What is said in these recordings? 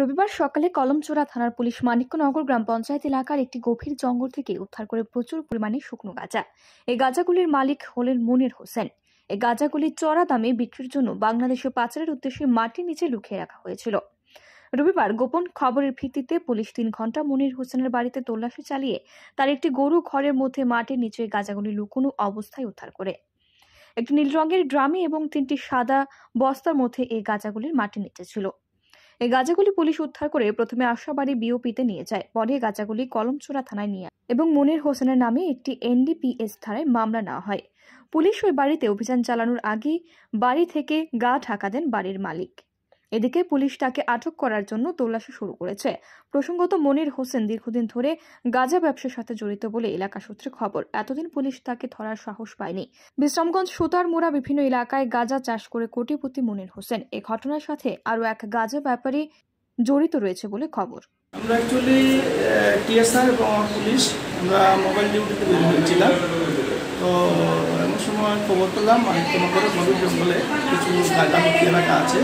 রবিবার সকালে কলমচোরা থানার পুলিশ মানিক্যনগর গ্রাম পঞ্চায়েত এলাকার একটি গভীর জঙ্গল থেকে উদ্ধার করে প্রচুর পরিমাণে শুকনো গাঁজা এই গাঁজাগুলির মালিক হলেন মনির হোসেন এই গাঁজাগুলি চড়া দামে বিক্রির জন্য বাংলাদেশে পাচারের উদ্দেশ্যে মাটির নিচে লুকিয়ে রাখা হয়েছিল রবিবার গোপন খবরের ভিত্তিতে পুলিশ তিন ঘন্টা মনির হোসেনের বাড়িতে তল্লাশি চালিয়ে তার একটি গরু ঘরের মধ্যে মাটির নিচে গাঁজাগুলি লুকোনো অবস্থায় উদ্ধার করে একটি নীল রঙের ড্রামে এবং তিনটি সাদা বস্তার মধ্যে এই গাঁজাগুলির মাটির নিচে ছিল এই গাঁজাগুলি পুলিশ উদ্ধার করে প্রথমে আশাবাড়ি বিওপিতে নিয়ে যায় পরে গাঁজাগুলি কলমচোরা থানায় নিয়ে এবং মনির হোসেনের নামে একটি এনডিপিএস ধারায় মামলা নেওয়া হয় পুলিশ ওই বাড়িতে অভিযান চালানোর আগেই বাড়ি থেকে গা ঢাকা দেন বাড়ির মালিক এদিকে পুলিশ তাকে আটক করার জন্য তল্লাশি শুরু করেছে প্রসঙ্গত মনির হোসেন দীর্ঘদিন ধরে গাঁজা ব্যবসার সাথে জড়িত বলে এলাকা সূত্রে খবর এতদিন পুলিশ তাকে ধরার সাহস পায়নি বিশ্রামগঞ্জ সুতারমোড়া বিভিন্ন এলাকায় গাঁজা চাষ করে কোটিপতি মনির হোসেন এ ঘটনার সাথে আরও এক গাঁজা ব্যাপারী জড়িত রয়েছে বলে খবর আমরা অ্যাকচুয়ালি টিএসআর এবং আমার পুলিশ আমরা মোবাইল ডিউটিতে বের হয়েছিলাম তো এমন সময় খবর পেলাম আর তোমার করে জঙ্গলে কিছু গাঁজা এলাকা আছে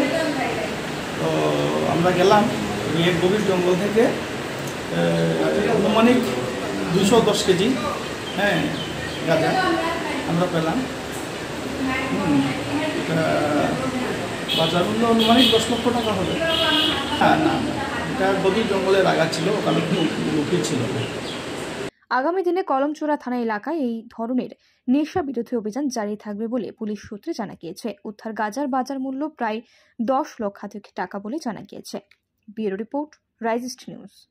আমরা গেলাম গিয়ে গভীর জঙ্গল থেকে আনুমানিক দুশো দশ কেজি হ্যাঁ গাঁজা আমরা পেলাম বাজার মূল্য আনুমানিক দশ লক্ষ টাকা হবে হ্যাঁ না এটা গভীর জঙ্গলের আগা ছিল ওখানে লুকিয়ে ছিল আগামী দিনে কলমচোরা থানা এলাকায় এই ধরনের নেশা বিরোধী অভিযান জারি থাকবে বলে পুলিশ সূত্রে জানা গিয়েছে উদ্ধার গাজার বাজার মূল্য প্রায় দশ লক্ষাধিক টাকা বলে জানা গিয়েছে ব্যুরো রিপোর্ট রাইজিস্ট নিউজ